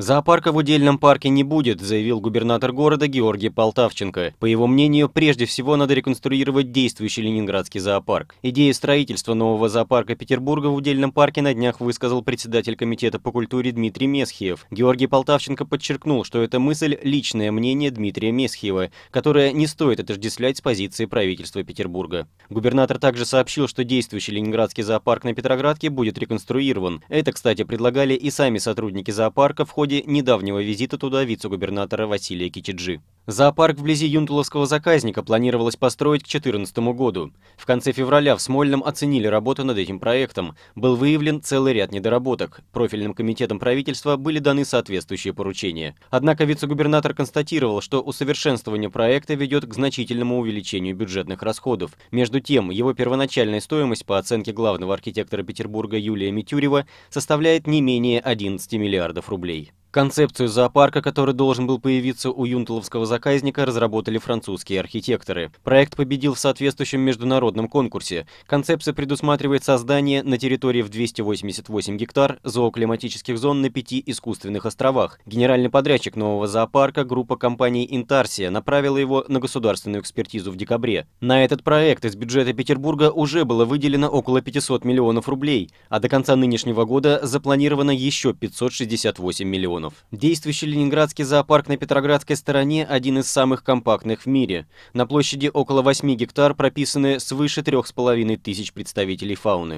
«Зоопарка в удельном парке не будет», – заявил губернатор города Георгий Полтавченко. По его мнению, прежде всего надо реконструировать действующий ленинградский зоопарк. Идея строительства нового зоопарка Петербурга в удельном парке на днях высказал председатель Комитета по культуре Дмитрий Месхиев. Георгий Полтавченко подчеркнул, что эта мысль – личное мнение Дмитрия Месхиева, которое не стоит отождествлять с позиции правительства Петербурга. Губернатор также сообщил, что действующий ленинградский зоопарк на Петроградке будет реконструирован. Это, кстати, предлагали и сами сотрудники зоопарка в ходе вроде недавнего визита туда вице-губернатора Василия Кичиджи. Зоопарк вблизи Юнтуловского заказника планировалось построить к 2014 году. В конце февраля в Смольном оценили работу над этим проектом. Был выявлен целый ряд недоработок. Профильным комитетом правительства были даны соответствующие поручения. Однако вице-губернатор констатировал, что усовершенствование проекта ведет к значительному увеличению бюджетных расходов. Между тем, его первоначальная стоимость, по оценке главного архитектора Петербурга Юлия Митюрева, составляет не менее 11 миллиардов рублей. Концепцию зоопарка, который должен был появиться у юнтеловского заказника, разработали французские архитекторы. Проект победил в соответствующем международном конкурсе. Концепция предусматривает создание на территории в 288 гектар зооклиматических зон на пяти искусственных островах. Генеральный подрядчик нового зоопарка, группа компаний «Интарсия», направила его на государственную экспертизу в декабре. На этот проект из бюджета Петербурга уже было выделено около 500 миллионов рублей, а до конца нынешнего года запланировано еще 568 миллионов регионов. Действующий Ленинградский зоопарк на Петроградской стороне – один из самых компактных в мире. На площади около 8 гектар прописаны свыше 3,5 тысяч представителей фауны.